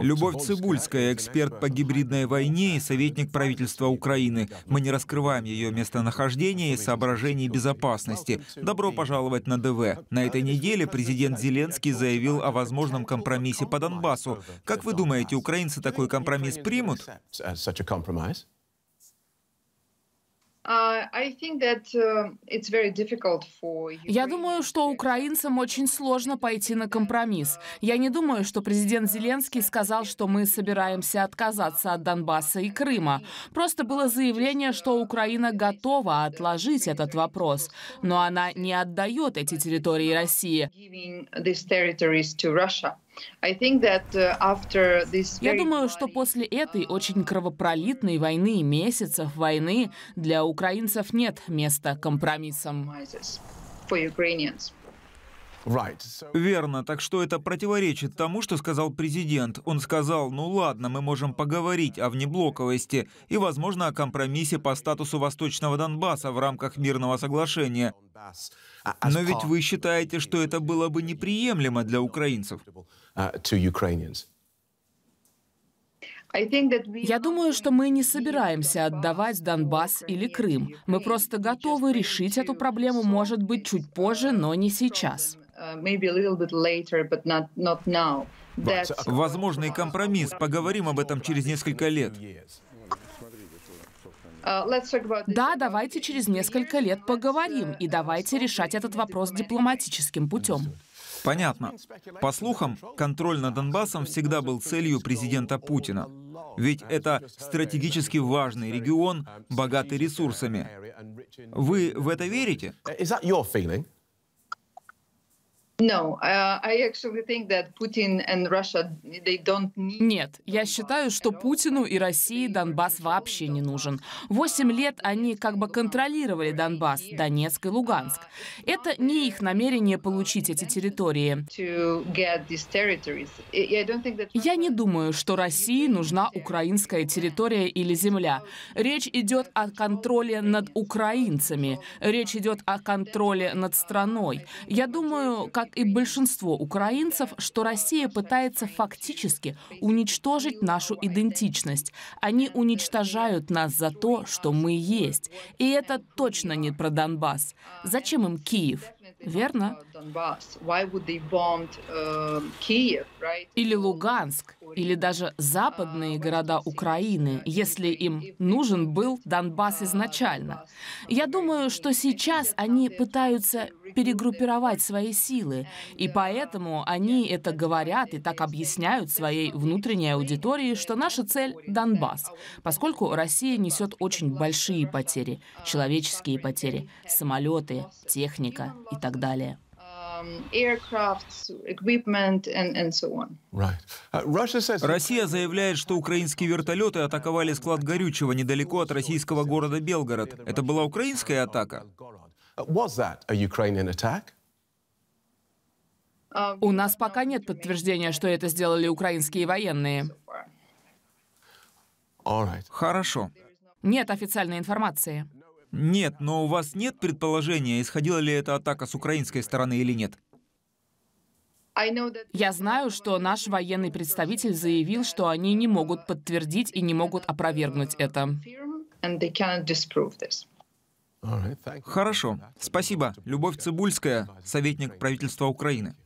Любовь Цибульская, эксперт по гибридной войне и советник правительства Украины. Мы не раскрываем ее местонахождение и соображений безопасности. Добро пожаловать на ДВ. На этой неделе президент Зеленский заявил о возможном компромиссе по Донбассу. Как вы думаете, украинцы такой компромисс примут? Uh, uh, Я думаю, что украинцам очень сложно пойти на компромисс. Я не думаю, что президент Зеленский сказал, что мы собираемся отказаться от Донбасса и Крыма. Просто было заявление, что Украина готова отложить этот вопрос, но она не отдает эти территории России. Uh, Я думаю, что после этой очень кровопролитной войны и месяцев войны для украинцев нет места компромиссам. Верно, так что это противоречит тому, что сказал президент. Он сказал, ну ладно, мы можем поговорить о внеблоковости и, возможно, о компромиссе по статусу Восточного Донбасса в рамках мирного соглашения. Но ведь вы считаете, что это было бы неприемлемо для украинцев? Uh, Я думаю, что мы не собираемся отдавать Донбасс или Крым. Мы просто готовы решить эту проблему, может быть, чуть позже, но не сейчас. Возможный компромисс. Поговорим об этом через несколько лет. Э, да, давайте через несколько лет поговорим, и давайте решать этот вопрос дипломатическим путем. Понятно. По слухам, контроль над Донбассом всегда был целью президента Путина. Ведь это стратегически важный регион, богатый ресурсами. Вы в это верите? Нет, я считаю, что Путину и России Донбасс вообще не нужен. Восемь лет они как бы контролировали Донбасс, Донецк и Луганск. Это не их намерение получить эти территории. Я не думаю, что России нужна украинская территория или земля. Речь идет о контроле над украинцами. Речь идет о контроле над страной. Я думаю, как как и большинство украинцев, что Россия пытается фактически уничтожить нашу идентичность. Они уничтожают нас за то, что мы есть. И это точно не про Донбасс. Зачем им Киев? Верно? Э, или Луганск, или даже западные города Украины, если им нужен был Донбасс изначально. Я думаю, что сейчас они пытаются перегруппировать свои силы. И поэтому они это говорят и так объясняют своей внутренней аудитории, что наша цель — Донбасс, поскольку Россия несет очень большие потери, человеческие потери, самолеты, техника и так далее. А, Россия заявляет, что украинские вертолеты атаковали склад горючего недалеко от российского города Белгород. Это была украинская атака? Uh, was that a Ukrainian attack? Um, у нас пока нет подтверждения, что это сделали украинские военные. Хорошо. Нет официальной информации. Нет, но у вас нет предположения, исходила ли эта атака с украинской стороны или нет? Я знаю, что наш военный представитель заявил, что они не могут подтвердить и не могут опровергнуть это. Хорошо. Спасибо. Любовь Цибульская, советник правительства Украины.